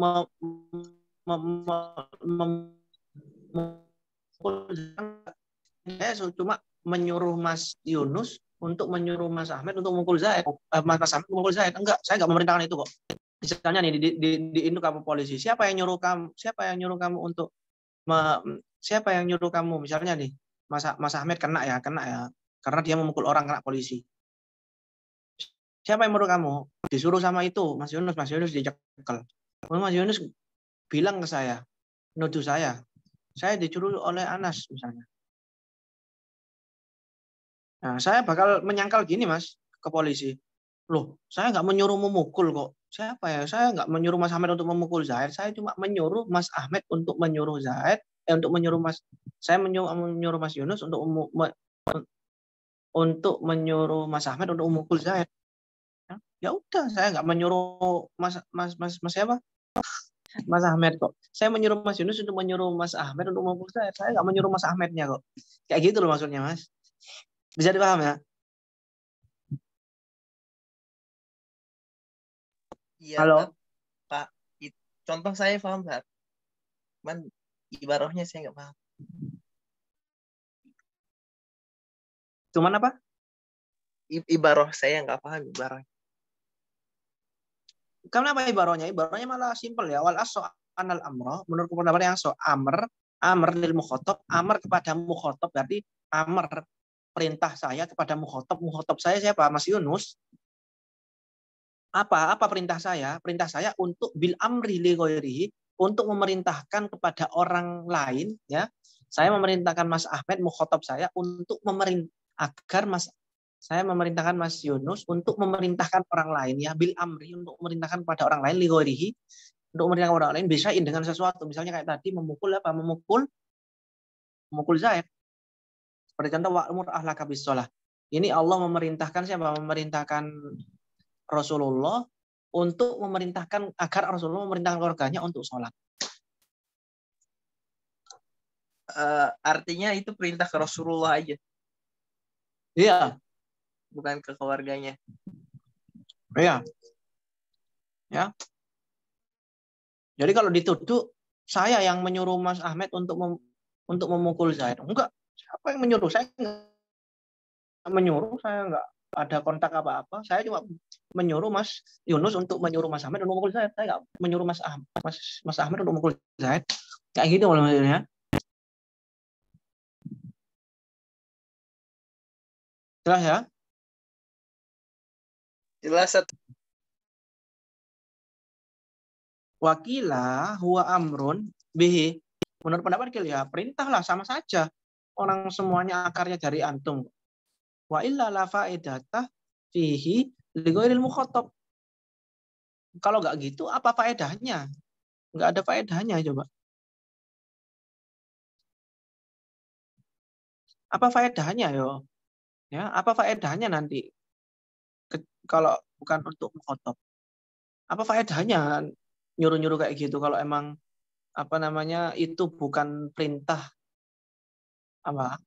saya cuma menyuruh Mas Yunus untuk menyuruh Mas Ahmed untuk memukul Zaid. Eh, Mas, Mas Ahmed memukul Zaid. Enggak, saya enggak memerintahkan itu kok. Misalnya nih di, di, di induk kamu polisi, siapa yang nyuruh kamu? Siapa yang nyuruh kamu untuk me, siapa yang nyuruh kamu? Misalnya nih Mas Mas Ahmed kena ya, kena ya. Karena dia memukul orang kena polisi. Siapa yang menurut kamu? Disuruh sama itu, Mas Yunus. Mas Yunus dicekel. Mas Yunus bilang ke saya, nuduh saya. Saya dicuruh oleh Anas misalnya. Nah, saya bakal menyangkal gini, Mas, ke polisi. Loh, saya nggak menyuruh memukul kok. Siapa ya? Saya nggak menyuruh Mas Ahmed untuk memukul Zaid. Saya cuma menyuruh Mas Ahmed untuk menyuruh Zaid. Eh, untuk menyuruh Mas. Saya menyuruh, menyuruh Mas Yunus untuk untuk menyuruh Mas Ahmed untuk memukul Zaid ya udah saya nggak menyuruh mas mas mas mas siapa Mas Ahmed kok. Saya menyuruh Mas Yunus untuk menyuruh Mas Ahmed untuk memukul saya. Saya nggak menyuruh Mas Ahmednya kok. Kayak gitu loh maksudnya Mas. Bisa dipaham ya? Iya, Halo. Pak, contoh saya paham, Pak. Cuman ibarohnya saya nggak paham. Cuman apa? ibaroh saya nggak paham ibaroh. Karena apa ibarohnya? Ibarohnya malah simpel ya. Wal aso anal amroh. Menurut pendapat yang so amr, amr lil mukhotob, amr kepada mukhotob. Berarti amr perintah saya kepada mukhotob. Mukhotob saya siapa? Mas Yunus. Apa? Apa perintah saya? Perintah saya untuk bil amri li untuk memerintahkan kepada orang lain ya. Saya memerintahkan Mas Ahmed mukhotob saya untuk memerintah agar Mas saya memerintahkan Mas Yunus untuk memerintahkan orang lain ya bil amri untuk memerintahkan pada orang lain ligorihi untuk memerintahkan orang lain bisa dengan sesuatu misalnya kayak tadi memukul apa memukul memukul zaid seperti contoh wa'mur ahlaka Sholat. ini Allah memerintahkan siapa memerintahkan Rasulullah untuk memerintahkan agar Rasulullah memerintahkan keluarganya untuk sholat uh, eh, artinya itu perintah ke Rasulullah aja iya bukan ke keluarganya. Iya. Ya. Jadi kalau dituduh saya yang menyuruh Mas Ahmed untuk mem untuk memukul saya. Enggak. Siapa yang menyuruh? Saya enggak menyuruh, saya enggak ada kontak apa-apa. Saya cuma menyuruh Mas Yunus untuk menyuruh Mas Ahmed untuk memukul saya. Saya enggak menyuruh Mas Ahmed, Mas, Mas Ahmed untuk memukul saya. Kayak gitu kalau maksudnya. Jelas ya? Jelas satu. Wakila huwa amrun bihi. Menurut pendapat kalian, ya, perintahlah sama saja. Orang semuanya akarnya dari antum. Wa illa la faedata fihi ligoiril mukhatab Kalau nggak gitu, apa faedahnya? Nggak ada faedahnya coba. Apa faedahnya yo? Ya, apa faedahnya nanti kalau bukan untuk mengkotop. Apa faedahnya nyuruh-nyuruh kayak gitu kalau emang apa namanya itu bukan perintah apa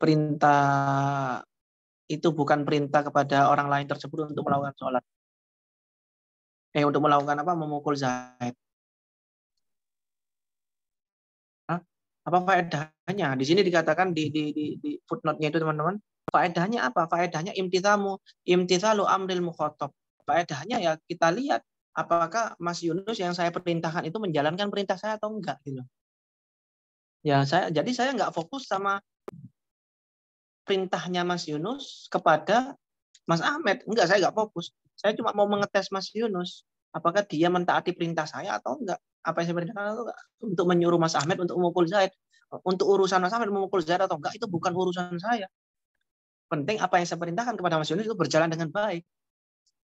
perintah itu bukan perintah kepada orang lain tersebut untuk melakukan sholat eh untuk melakukan apa memukul zaid apa faedahnya di sini dikatakan di di di, di footnote-nya itu teman-teman Faedahnya apa? Faedahnya imtithamu, imtithalu amril mukhotob. Faedahnya ya kita lihat apakah Mas Yunus yang saya perintahkan itu menjalankan perintah saya atau enggak gitu. Ya, saya jadi saya enggak fokus sama perintahnya Mas Yunus kepada Mas Ahmed. Enggak, saya enggak fokus. Saya cuma mau mengetes Mas Yunus apakah dia mentaati perintah saya atau enggak. Apa yang saya perintahkan atau enggak. Untuk menyuruh Mas Ahmed untuk memukul Zaid. Untuk urusan Mas Ahmed memukul Zaid atau enggak itu bukan urusan saya penting apa yang saya perintahkan kepada Mas Yunus itu berjalan dengan baik.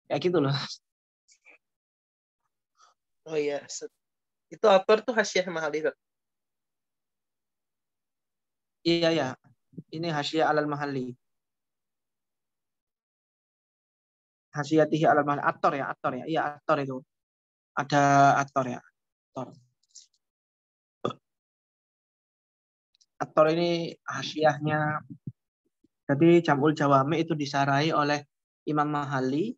Kayak gitu loh. Oh iya, itu author tuh Hasyiah Mahali. Iya ya. Ini Hasyiah Alal Mahali. Hasyiatihi Alal Mahali. Aktor ya, aktor ya. Iya, aktor itu. Ada aktor ya. Aktor. Aktor ini hasiahnya jadi jamul jawami itu disarai oleh Imam Mahali,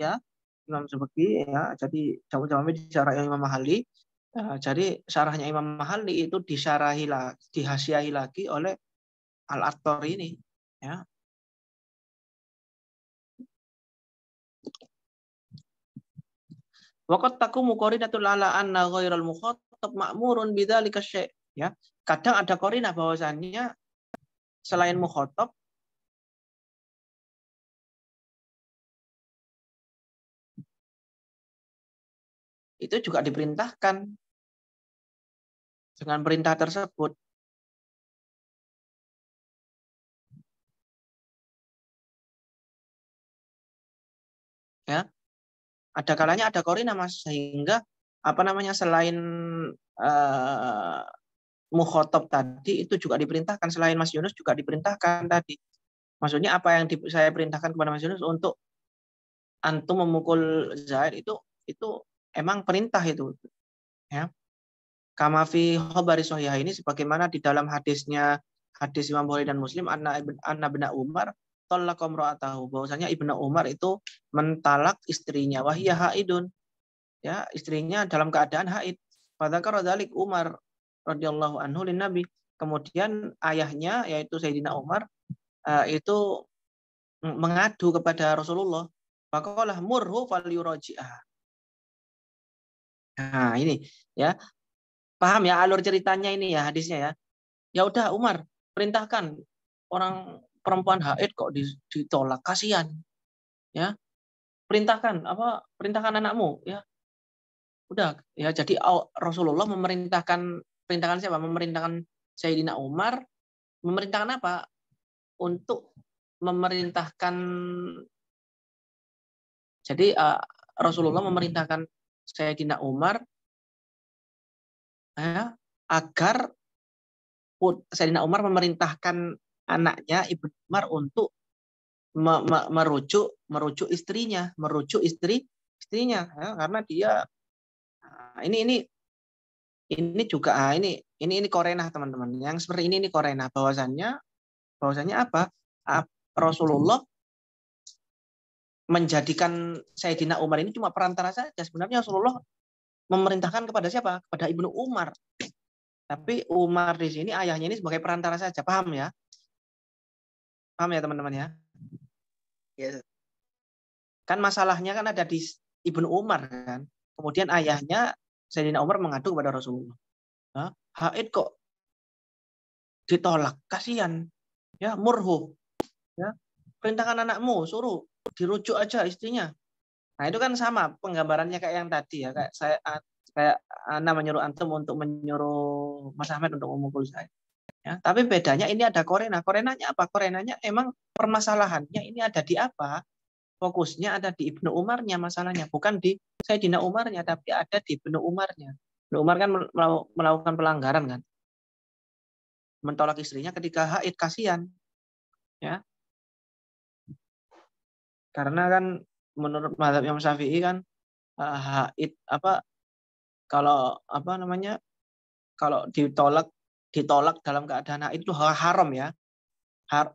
ya Imam Subki, ya. Jadi jamul jawami disarai oleh Imam Mahali. Eh, jadi sarahnya Imam Mahali itu disarahi lagi, dihasiahi lagi oleh al attor ini, ya. Wakat takum mukorinatul ala anna ghairal mukhatab ma'murun bidzalika syai', ya. Kadang ada korina bahwasannya selain mukhotob itu juga diperintahkan dengan perintah tersebut. Ya. Ada kalanya ada korina Mas sehingga apa namanya selain uh, mukhotob tadi itu juga diperintahkan selain Mas Yunus juga diperintahkan tadi. Maksudnya apa yang saya perintahkan kepada Mas Yunus untuk antum memukul Zaid itu itu emang perintah itu ya kamafi khobari sohiyah ini sebagaimana di dalam hadisnya hadis Imam Bukhari dan Muslim anna ibn anna bin Umar talak tahu bahwasanya ibnu Umar itu mentalak istrinya wahiyah haidun ya istrinya dalam keadaan haid fadzakara dzalik Umar radhiyallahu anhu lin Nabi kemudian ayahnya yaitu Sayyidina Umar eh, itu mengadu kepada Rasulullah faqalah murhu falyuraji'ah Nah, ini ya. Paham ya alur ceritanya ini ya hadisnya ya. Ya udah Umar, perintahkan orang perempuan haid kok ditolak, kasihan. Ya. Perintahkan apa? Perintahkan anakmu ya. Udah ya jadi Rasulullah memerintahkan perintahkan siapa? Memerintahkan Sayyidina Umar memerintahkan apa? Untuk memerintahkan jadi uh, Rasulullah memerintahkan saya Sayyidina Umar ya, agar Sayyidina Umar memerintahkan anaknya ibu Umar untuk me me merujuk merujuk istrinya, merujuk istri istrinya ya, karena dia nah, ini ini ini juga ah, ini ini ini Korena teman-teman yang seperti ini ini Korena bahwasannya bahwasannya apa ah, Rasulullah menjadikan Sayyidina Umar ini cuma perantara saja. Sebenarnya Rasulullah memerintahkan kepada siapa? Kepada Ibnu Umar. Tapi Umar di sini ayahnya ini sebagai perantara saja. Paham ya? Paham ya teman-teman ya? Yes. Kan masalahnya kan ada di Ibnu Umar kan. Kemudian ayahnya Sayyidina Umar mengadu kepada Rasulullah. Haid kok ditolak, kasihan. Ya, murhu. Ya, perintahkan anakmu suruh dirujuk aja istrinya nah itu kan sama penggambarannya kayak yang tadi ya kayak saya kayak anak menyuruh antum untuk menyuruh Mas Ahmed untuk memukul saya ya tapi bedanya ini ada korena korenanya apa korenanya emang permasalahannya ini ada di apa fokusnya ada di Ibnu Umarnya masalahnya bukan di saya dina Umarnya tapi ada di Ibnu Umarnya Ibnu Umar kan melakukan pelanggaran kan mentolak istrinya ketika haid kasihan ya karena kan menurut mazhab yang Syafi'i kan uh, haid apa kalau apa namanya kalau ditolak ditolak dalam keadaan haid itu haram ya. Har,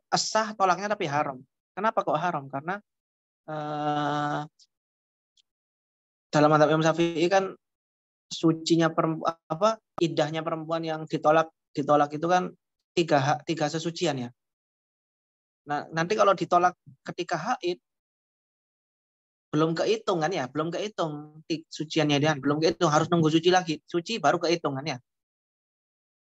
tolaknya tapi haram. Kenapa kok haram? Karena uh, dalam mazhab yang Syafi'i kan sucinya perempuan apa idahnya perempuan yang ditolak ditolak itu kan tiga hak tiga sesucian ya. Nah nanti kalau ditolak ketika haid belum kehitung kan ya, belum kehitung suciannya dia, kan? belum kehitung harus nunggu suci lagi. Suci baru kehitung kan ya.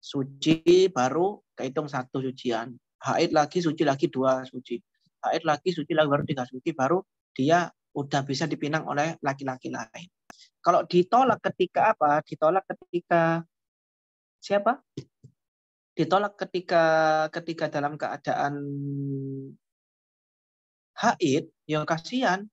Suci baru kehitung satu sucian. Haid lagi suci lagi dua suci. Haid lagi suci lagi baru tiga suci baru dia udah bisa dipinang oleh laki-laki lain. Kalau ditolak ketika apa? Ditolak ketika siapa? Ditolak ketika ketika dalam keadaan haid, ya kasihan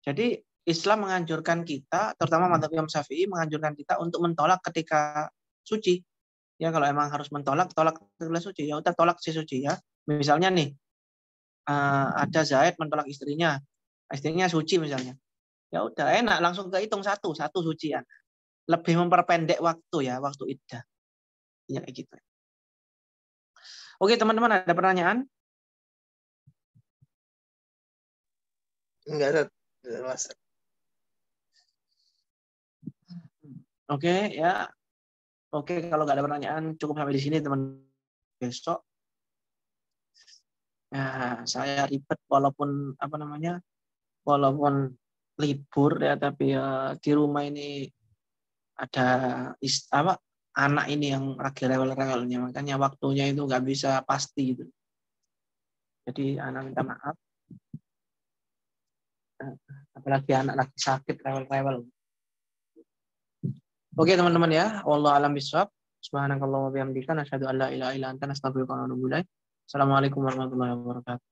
jadi Islam menganjurkan kita, terutama hmm. madhab Imam Syafi'i menganjurkan kita untuk mentolak ketika suci. Ya kalau emang harus mentolak, tolak ketika suci. Ya udah tolak si suci ya. Misalnya nih, eh, ada Zaid mentolak istrinya, istrinya suci misalnya. Ya udah enak, langsung kehitung satu, satu suci ya. Lebih memperpendek waktu ya, waktu iddah. Ya gitu. Oke teman-teman ada pertanyaan? Enggak, Oke okay, ya. Oke, okay, kalau nggak ada pertanyaan cukup sampai di sini teman besok. Nah, saya ribet walaupun apa namanya? Walaupun libur ya tapi uh, di rumah ini ada is, apa anak ini yang lagi rewel-rewelnya makanya waktunya itu nggak bisa pasti gitu. Jadi anak minta maaf apalagi anak lagi sakit rewel-rewel Oke teman-teman ya, wallahu alam bisawab. Subhanakallahumma bihamdika nasyhadu an la ilaha illa anta nastaghfiruka wa Assalamualaikum warahmatullahi wabarakatuh.